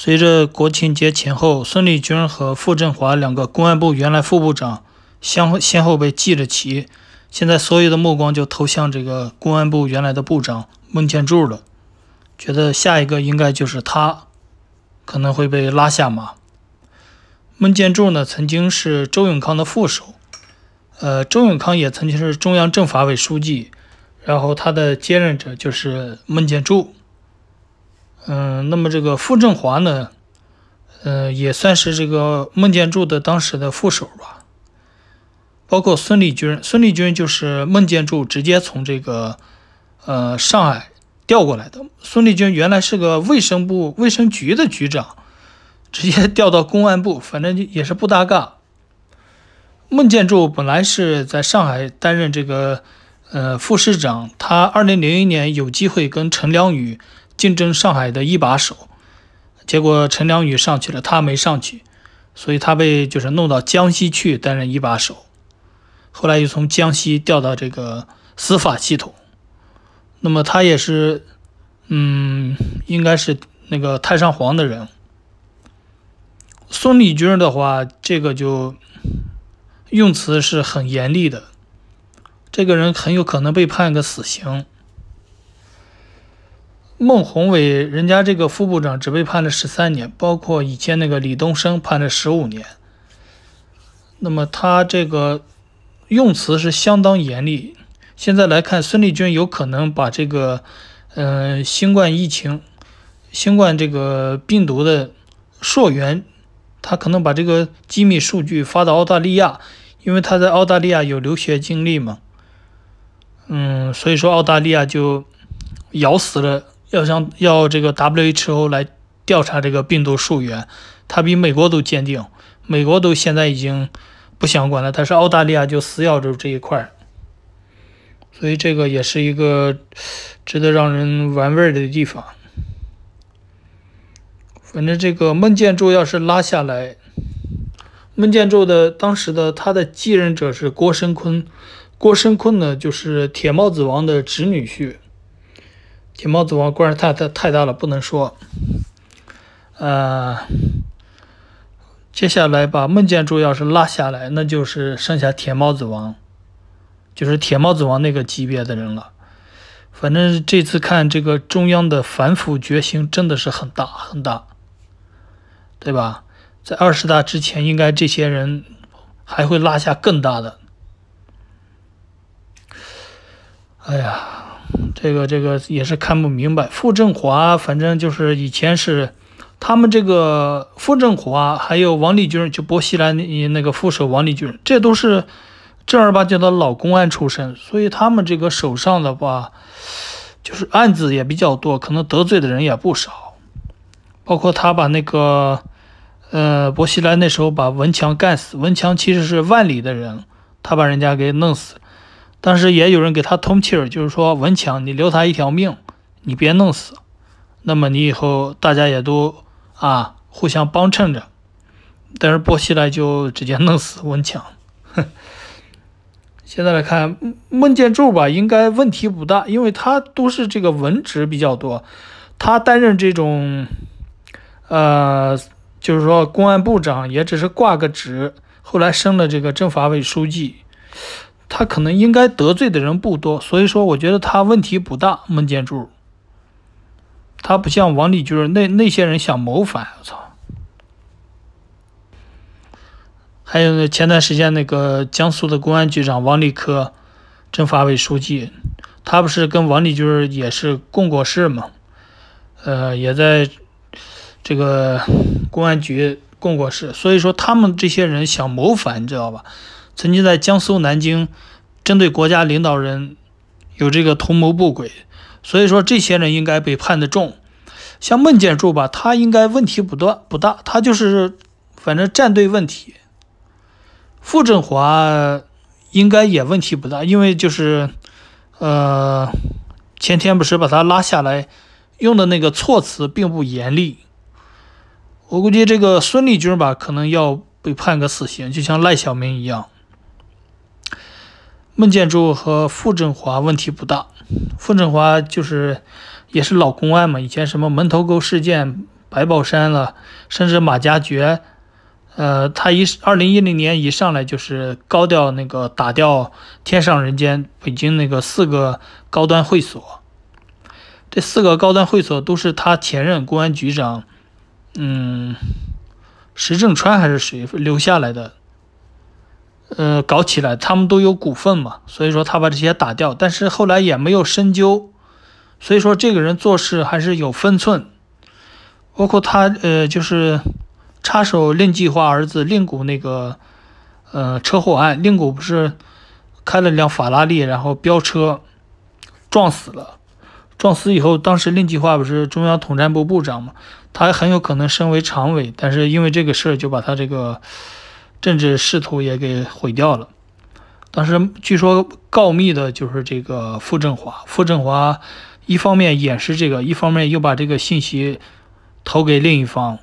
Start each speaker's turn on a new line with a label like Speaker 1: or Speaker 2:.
Speaker 1: 随着国庆节前后，孙立军和傅政华两个公安部原来副部长相先后被记着旗，现在所有的目光就投向这个公安部原来的部长孟建柱了，觉得下一个应该就是他，可能会被拉下马。孟建柱呢，曾经是周永康的副手，呃，周永康也曾经是中央政法委书记，然后他的接任者就是孟建柱。嗯，那么这个傅政华呢，呃，也算是这个孟建柱的当时的副手吧。包括孙立军，孙立军就是孟建柱直接从这个呃上海调过来的。孙立军原来是个卫生部卫生局的局长，直接 调到公安部，反正也是不搭嘎。孟建柱本来是在上海担任这个呃副市长，他二零零一年有机会跟陈良宇。竞争上海的一把手，结果陈良宇上去了，他没上去，所以他被就是弄到江西去担任一把手，后来又从江西调到这个司法系统。那么他也是，嗯，应该是那个太上皇的人。孙立军的话，这个就用词是很严厉的，这个人很有可能被判个死刑。孟宏伟，人家这个副部长只被判了十三年，包括以前那个李东升判了十五年。那么他这个用词是相当严厉。现在来看，孙立军有可能把这个，嗯，新冠疫情、新冠这个病毒的溯源，他可能把这个机密数据发到澳大利亚，因为他在澳大利亚有留学经历嘛。嗯，所以说澳大利亚就咬死了。要想要这个 WHO 来调查这个病毒溯源，他比美国都坚定，美国都现在已经不想管了，他是澳大利亚就死咬着这一块，所以这个也是一个值得让人玩味儿的地方。反正这个孟建柱要是拉下来，孟建柱的当时的他的继任者是郭声琨，郭声琨呢就是铁帽子王的侄女婿。铁帽子王官太太太大了，不能说。呃，接下来把孟建柱要是拉下来，那就是剩下铁帽子王，就是铁帽子王那个级别的人了。反正这次看这个中央的反腐决心真的是很大很大，对吧？在二十大之前，应该这些人还会拉下更大的。哎呀。这个这个也是看不明白。傅政华，反正就是以前是他们这个傅政华，还有王立军，就薄熙来那那个副手王立军，这都是正儿八经的老公安出身，所以他们这个手上的吧，就是案子也比较多，可能得罪的人也不少。包括他把那个呃薄熙来那时候把文强干死，文强其实是万里的人，他把人家给弄死。但是也有人给他通气儿，就是说文强，你留他一条命，你别弄死，那么你以后大家也都啊互相帮衬着。但是薄熙来就直接弄死文强。现在来看孟建柱吧，应该问题不大，因为他都是这个文职比较多，他担任这种呃，就是说公安部长也只是挂个职，后来升了这个政法委书记。他可能应该得罪的人不多，所以说我觉得他问题不大。孟建柱，他不像王立军那那些人想谋反。我操！还有那前段时间那个江苏的公安局长王立科，政法委书记，他不是跟王立军也是共过事吗？呃，也在这个公安局共过事，所以说他们这些人想谋反，你知道吧？曾经在江苏南京，针对国家领导人有这个图谋不轨，所以说这些人应该被判的重。像孟建柱吧，他应该问题不断不大，他就是反正站队问题。傅政华应该也问题不大，因为就是呃前天不是把他拉下来，用的那个措辞并不严厉。我估计这个孙立军吧，可能要被判个死刑，就像赖小民一样。孟建柱和傅振华问题不大，傅振华就是也是老公安嘛，以前什么门头沟事件、白宝山了，甚至马加爵，呃，他一二零一零年一上来就是高调那个打掉天上人间北京那个四个高端会所，这四个高端会所都是他前任公安局长，嗯，石正川还是谁留下来的？呃，搞起来，他们都有股份嘛，所以说他把这些打掉，但是后来也没有深究，所以说这个人做事还是有分寸。包括他，呃，就是插手令计划儿子令谷那个，呃，车祸案。令谷不是开了辆法拉利，然后飙车撞死了，撞死以后，当时令计划不是中央统战部部长嘛，他很有可能升为常委，但是因为这个事儿就把他这个。政治仕途也给毁掉了。当时据说告密的就是这个傅政华，傅政华一方面掩饰这个，一方面又把这个信息投给另一方。